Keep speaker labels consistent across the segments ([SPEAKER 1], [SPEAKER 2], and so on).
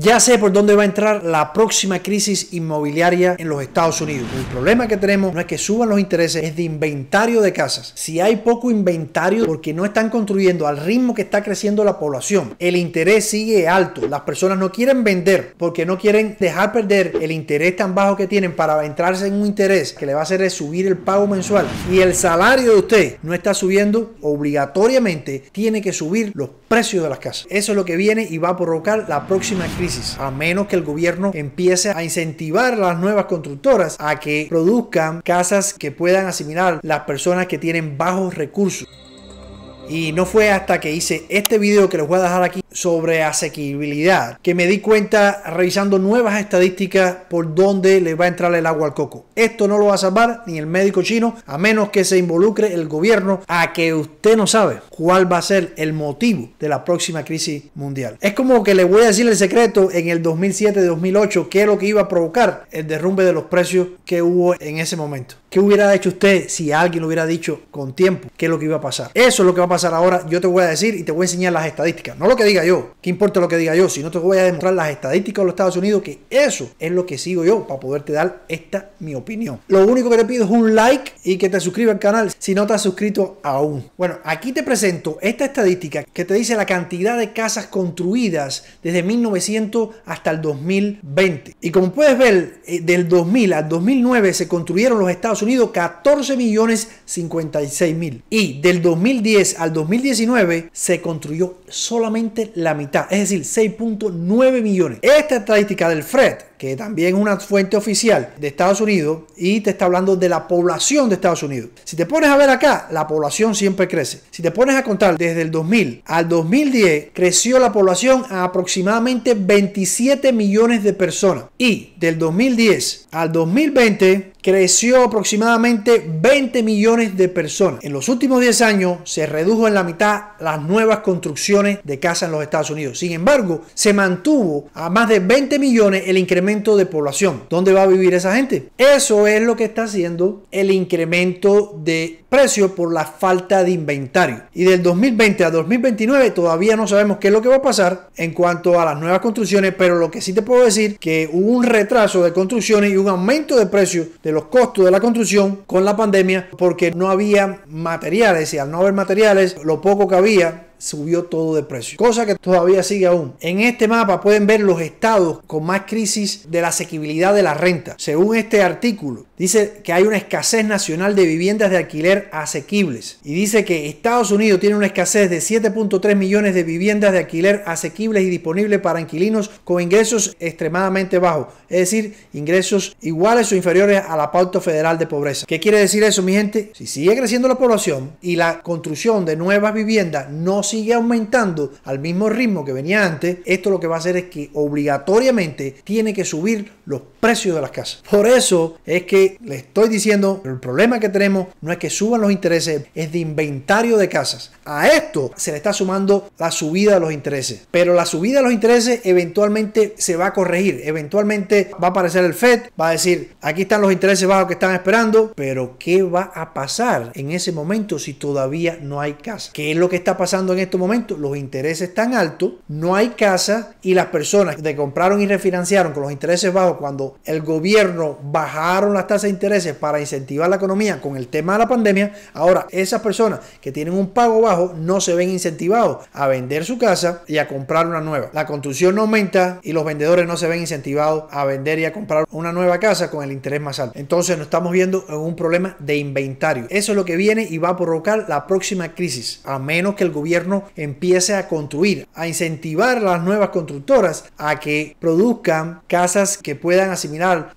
[SPEAKER 1] Ya sé por dónde va a entrar la próxima crisis inmobiliaria en los Estados Unidos. El problema que tenemos no es que suban los intereses, es de inventario de casas. Si hay poco inventario porque no están construyendo al ritmo que está creciendo la población, el interés sigue alto. Las personas no quieren vender porque no quieren dejar perder el interés tan bajo que tienen para entrarse en un interés que le va a hacer subir el pago mensual. Y el salario de usted no está subiendo, obligatoriamente tiene que subir los Precio de las casas. Eso es lo que viene y va a provocar la próxima crisis, a menos que el gobierno empiece a incentivar a las nuevas constructoras a que produzcan casas que puedan asimilar las personas que tienen bajos recursos. Y no fue hasta que hice este video que les voy a dejar aquí sobre asequibilidad que me di cuenta revisando nuevas estadísticas por dónde le va a entrar el agua al coco. Esto no lo va a salvar ni el médico chino a menos que se involucre el gobierno a que usted no sabe cuál va a ser el motivo de la próxima crisis mundial. Es como que le voy a decir el secreto en el 2007-2008 qué es lo que iba a provocar el derrumbe de los precios que hubo en ese momento. ¿Qué hubiera hecho usted si alguien lo hubiera dicho con tiempo qué es lo que iba a pasar? Eso es lo que va a pasar ahora. Yo te voy a decir y te voy a enseñar las estadísticas. No lo que diga yo? ¿Qué importa lo que diga yo? Si no te voy a demostrar las estadísticas de los Estados Unidos, que eso es lo que sigo yo para poderte dar esta mi opinión. Lo único que te pido es un like y que te suscribas al canal si no te has suscrito aún. Bueno, aquí te presento esta estadística que te dice la cantidad de casas construidas desde 1900 hasta el 2020. Y como puedes ver, eh, del 2000 al 2009 se construyeron los Estados Unidos 14 millones 56 mil. Y del 2010 al 2019 se construyó solamente la mitad, es decir, 6.9 millones. Esta estadística del FRED que también es una fuente oficial de Estados Unidos y te está hablando de la población de Estados Unidos. Si te pones a ver acá, la población siempre crece. Si te pones a contar desde el 2000 al 2010, creció la población a aproximadamente 27 millones de personas. Y del 2010 al 2020, creció aproximadamente 20 millones de personas. En los últimos 10 años se redujo en la mitad las nuevas construcciones de casas en los Estados Unidos. Sin embargo, se mantuvo a más de 20 millones el incremento de población. ¿Dónde va a vivir esa gente? Eso es lo que está haciendo el incremento de precio por la falta de inventario. Y del 2020 a 2029 todavía no sabemos qué es lo que va a pasar en cuanto a las nuevas construcciones, pero lo que sí te puedo decir que hubo un retraso de construcciones y un aumento de precios de los costos de la construcción con la pandemia porque no había materiales y al no haber materiales, lo poco que había subió todo de precio, cosa que todavía sigue aún. En este mapa pueden ver los estados con más crisis de la asequibilidad de la renta. Según este artículo, Dice que hay una escasez nacional de viviendas de alquiler asequibles. Y dice que Estados Unidos tiene una escasez de 7.3 millones de viviendas de alquiler asequibles y disponibles para inquilinos con ingresos extremadamente bajos. Es decir, ingresos iguales o inferiores a la pauta federal de pobreza. ¿Qué quiere decir eso, mi gente? Si sigue creciendo la población y la construcción de nuevas viviendas no sigue aumentando al mismo ritmo que venía antes, esto lo que va a hacer es que obligatoriamente tiene que subir los precio de las casas. Por eso es que le estoy diciendo, el problema que tenemos no es que suban los intereses, es de inventario de casas. A esto se le está sumando la subida de los intereses. Pero la subida de los intereses eventualmente se va a corregir. Eventualmente va a aparecer el FED, va a decir, aquí están los intereses bajos que están esperando, pero ¿qué va a pasar en ese momento si todavía no hay casa? ¿Qué es lo que está pasando en estos momentos? Los intereses están altos, no hay casa y las personas que compraron y refinanciaron con los intereses bajos cuando el gobierno bajaron las tasas de intereses para incentivar la economía con el tema de la pandemia, ahora esas personas que tienen un pago bajo no se ven incentivados a vender su casa y a comprar una nueva. La construcción no aumenta y los vendedores no se ven incentivados a vender y a comprar una nueva casa con el interés más alto. Entonces nos estamos viendo en un problema de inventario. Eso es lo que viene y va a provocar la próxima crisis, a menos que el gobierno empiece a construir, a incentivar a las nuevas constructoras a que produzcan casas que puedan hacer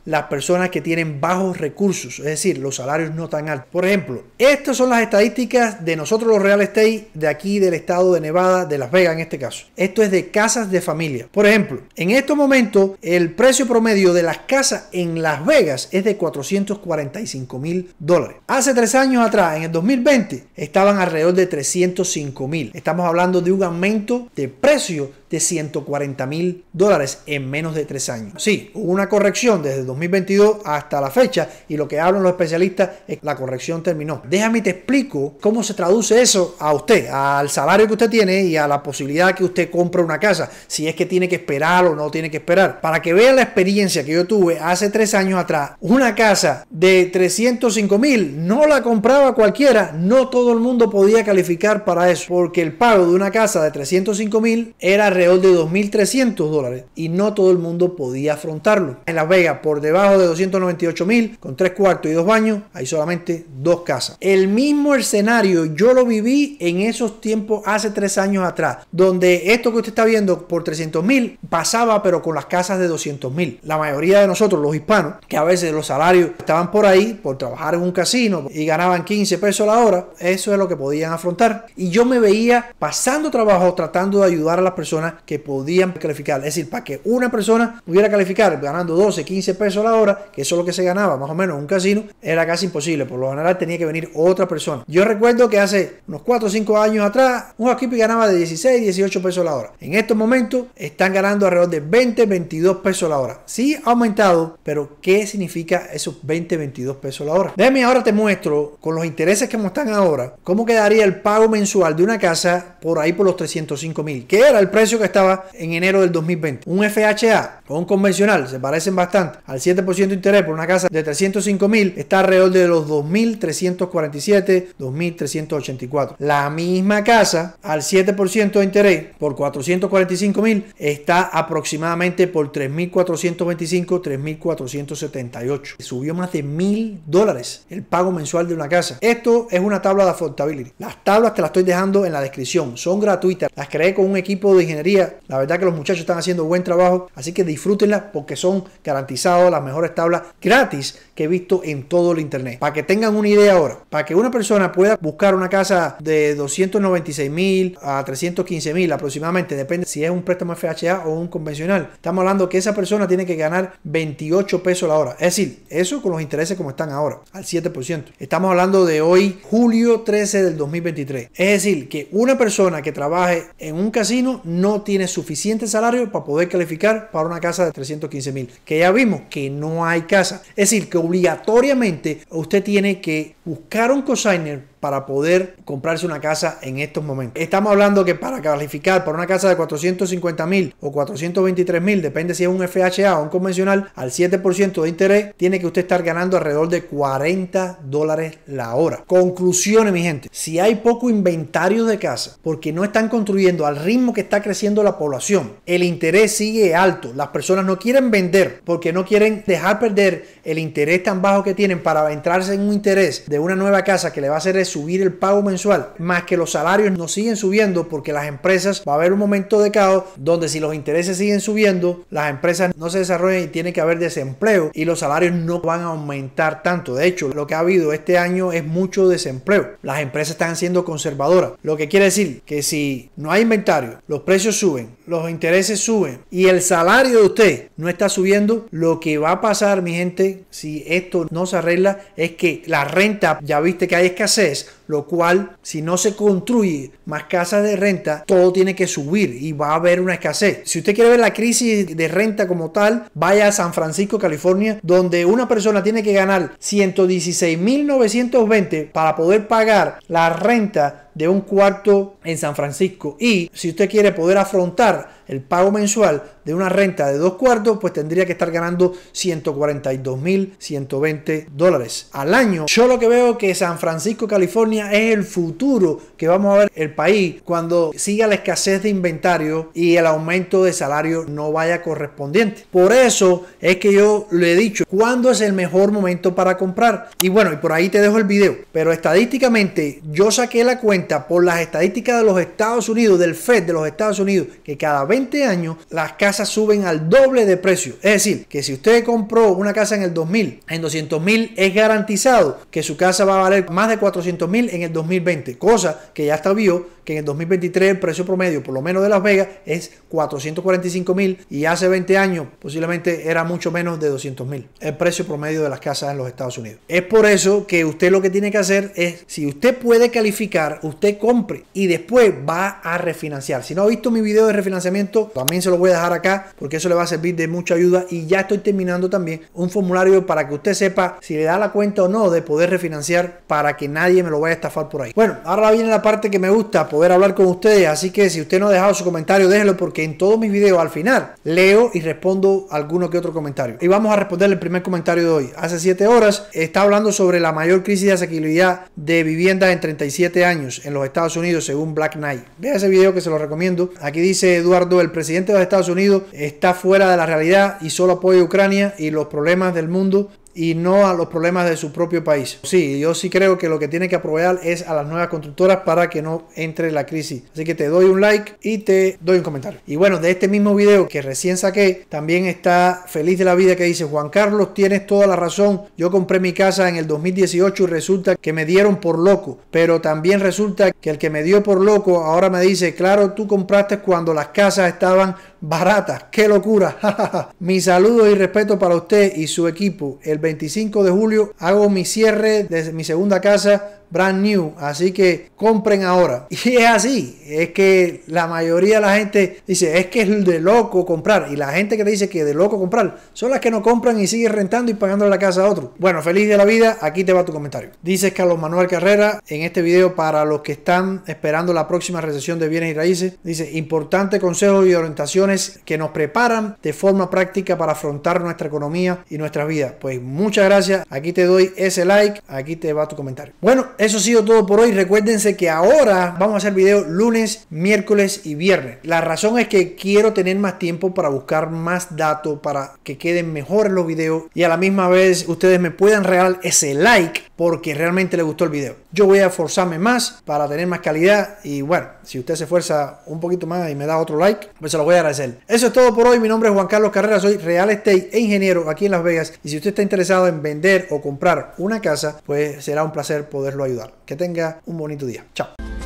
[SPEAKER 1] las personas que tienen bajos recursos, es decir, los salarios no tan altos. Por ejemplo, estas son las estadísticas de nosotros los real estate de aquí del estado de Nevada, de Las Vegas en este caso. Esto es de casas de familia. Por ejemplo, en estos momentos el precio promedio de las casas en Las Vegas es de 445 mil dólares. Hace tres años atrás, en el 2020, estaban alrededor de 305 mil. Estamos hablando de un aumento de precio de 140 mil dólares en menos de tres años. Sí, hubo una corrección desde 2022 hasta la fecha y lo que hablan los especialistas es que la corrección terminó. Déjame te explico cómo se traduce eso a usted, al salario que usted tiene y a la posibilidad que usted compre una casa, si es que tiene que esperar o no tiene que esperar. Para que vea la experiencia que yo tuve hace tres años atrás, una casa de 305 mil no la compraba cualquiera, no todo el mundo podía calificar para eso, porque el pago de una casa de 305 mil era alrededor de 2.300 dólares y no todo el mundo podía afrontarlo. Las Vegas por debajo de 298 mil, con tres cuartos y dos baños, hay solamente dos casas. El mismo escenario yo lo viví en esos tiempos hace tres años atrás, donde esto que usted está viendo por 300 mil pasaba, pero con las casas de 200 mil. La mayoría de nosotros, los hispanos, que a veces los salarios estaban por ahí por trabajar en un casino y ganaban 15 pesos la hora, eso es lo que podían afrontar. Y yo me veía pasando trabajo tratando de ayudar a las personas que podían calificar. Es decir, para que una persona pudiera calificar ganando dos 15 pesos la hora, que eso es lo que se ganaba más o menos en un casino, era casi imposible. Por lo general tenía que venir otra persona. Yo recuerdo que hace unos 4 o 5 años atrás, un equipo ganaba de 16, 18 pesos la hora. En estos momentos están ganando alrededor de 20, 22 pesos la hora. si ha aumentado, pero ¿qué significa esos 20, 22 pesos la hora? Déjame ahora te muestro con los intereses que están ahora, cómo quedaría el pago mensual de una casa por ahí por los 305 mil, que era el precio que estaba en enero del 2020. Un FHA o un convencional se parecen bastante, al 7% de interés por una casa de 305 mil, está alrededor de los 2.347, 2.384. La misma casa, al 7% de interés por 445 mil, está aproximadamente por 3.425, 3.478. Subió más de mil dólares el pago mensual de una casa. Esto es una tabla de affordability. Las tablas te las estoy dejando en la descripción. Son gratuitas. Las creé con un equipo de ingeniería. La verdad que los muchachos están haciendo buen trabajo. Así que disfrútenlas porque son garantizado, las mejores tablas gratis que he visto en todo el internet. Para que tengan una idea ahora, para que una persona pueda buscar una casa de 296 mil a 315 mil aproximadamente, depende si es un préstamo FHA o un convencional. Estamos hablando que esa persona tiene que ganar 28 pesos la hora. Es decir, eso con los intereses como están ahora, al 7%. Estamos hablando de hoy, julio 13 del 2023. Es decir, que una persona que trabaje en un casino no tiene suficiente salario para poder calificar para una casa de 315 mil, que ya vimos que no hay casa. Es decir, que obligatoriamente usted tiene que buscar un cosigner para poder comprarse una casa en estos momentos. Estamos hablando que para calificar por una casa de 450 mil o 423 mil, depende si es un FHA o un convencional, al 7% de interés, tiene que usted estar ganando alrededor de 40 dólares la hora. Conclusiones, mi gente, si hay poco inventario de casa, porque no están construyendo al ritmo que está creciendo la población, el interés sigue alto, las personas no quieren vender porque no quieren dejar perder el interés tan bajo que tienen para entrarse en un interés de una nueva casa que le va a ser subir el pago mensual, más que los salarios no siguen subiendo porque las empresas va a haber un momento de caos donde si los intereses siguen subiendo, las empresas no se desarrollan y tiene que haber desempleo y los salarios no van a aumentar tanto. De hecho, lo que ha habido este año es mucho desempleo. Las empresas están siendo conservadoras, lo que quiere decir que si no hay inventario, los precios suben, los intereses suben y el salario de usted no está subiendo, lo que va a pasar, mi gente, si esto no se arregla es que la renta, ya viste que hay escasez, lo cual si no se construye más casas de renta, todo tiene que subir y va a haber una escasez. Si usted quiere ver la crisis de renta como tal, vaya a San Francisco, California, donde una persona tiene que ganar 116.920 para poder pagar la renta de un cuarto en San Francisco. Y si usted quiere poder afrontar el pago mensual de una renta de dos cuartos, pues tendría que estar ganando 142.120 dólares al año. Yo lo que veo que San Francisco, California es el futuro que vamos a ver el país cuando siga la escasez de inventario y el aumento de salario no vaya correspondiente. Por eso es que yo le he dicho, ¿cuándo es el mejor momento para comprar? Y bueno, y por ahí te dejo el video. Pero estadísticamente yo saqué la cuenta por las estadísticas de los Estados Unidos, del FED de los Estados Unidos, que cada 20 años las casas suben al doble de precio. Es decir, que si usted compró una casa en el 2000, en 200 mil es garantizado que su casa va a valer más de 400 en el 2020, cosa que ya está vio que en el 2023 el precio promedio, por lo menos de Las Vegas, es 445 mil y hace 20 años posiblemente era mucho menos de 200 mil el precio promedio de las casas en los Estados Unidos. Es por eso que usted lo que tiene que hacer es, si usted puede calificar, usted compre y después va a refinanciar. Si no ha visto mi video de refinanciamiento, también se lo voy a dejar acá porque eso le va a servir de mucha ayuda y ya estoy terminando también un formulario para que usted sepa si le da la cuenta o no de poder refinanciar para que nadie me lo vaya a estafar por ahí. Bueno, ahora viene la parte que me gusta poder hablar con ustedes. Así que si usted no ha dejado su comentario, déjelo porque en todos mis videos al final leo y respondo alguno que otro comentario. Y vamos a responder el primer comentario de hoy. Hace 7 horas está hablando sobre la mayor crisis de asequibilidad de vivienda en 37 años en los Estados Unidos, según Black Knight. Vea ese video que se lo recomiendo. Aquí dice Eduardo, el presidente de los Estados Unidos está fuera de la realidad y solo apoya a Ucrania y los problemas del mundo y no a los problemas de su propio país. Sí, yo sí creo que lo que tiene que aprovechar es a las nuevas constructoras para que no entre la crisis. Así que te doy un like y te doy un comentario. Y bueno, de este mismo video que recién saqué, también está feliz de la vida que dice Juan Carlos, tienes toda la razón. Yo compré mi casa en el 2018 y resulta que me dieron por loco, pero también resulta que el que me dio por loco ahora me dice, claro, tú compraste cuando las casas estaban baratas. ¡Qué locura! mi saludo y respeto para usted y su equipo. El 25 de julio hago mi cierre de mi segunda casa brand new. Así que compren ahora. Y es así. Es que la mayoría de la gente dice, es que es de loco comprar. Y la gente que dice que de loco comprar son las que no compran y siguen rentando y pagando la casa a otro. Bueno, feliz de la vida. Aquí te va tu comentario. Dices Carlos Manuel Carrera en este video para los que están esperando la próxima recesión de bienes y raíces. Dice, importante consejo y orientación que nos preparan de forma práctica para afrontar nuestra economía y nuestras vidas, Pues muchas gracias. Aquí te doy ese like. Aquí te va tu comentario. Bueno, eso ha sido todo por hoy. Recuérdense que ahora vamos a hacer videos lunes, miércoles y viernes. La razón es que quiero tener más tiempo para buscar más datos, para que queden mejores los videos y a la misma vez ustedes me puedan regalar ese like porque realmente les gustó el video. Yo voy a esforzarme más para tener más calidad y bueno, si usted se esfuerza un poquito más y me da otro like, pues se lo voy a agradecer eso es todo por hoy. Mi nombre es Juan Carlos Carrera, soy real estate e ingeniero aquí en Las Vegas. Y si usted está interesado en vender o comprar una casa, pues será un placer poderlo ayudar. Que tenga un bonito día. Chao.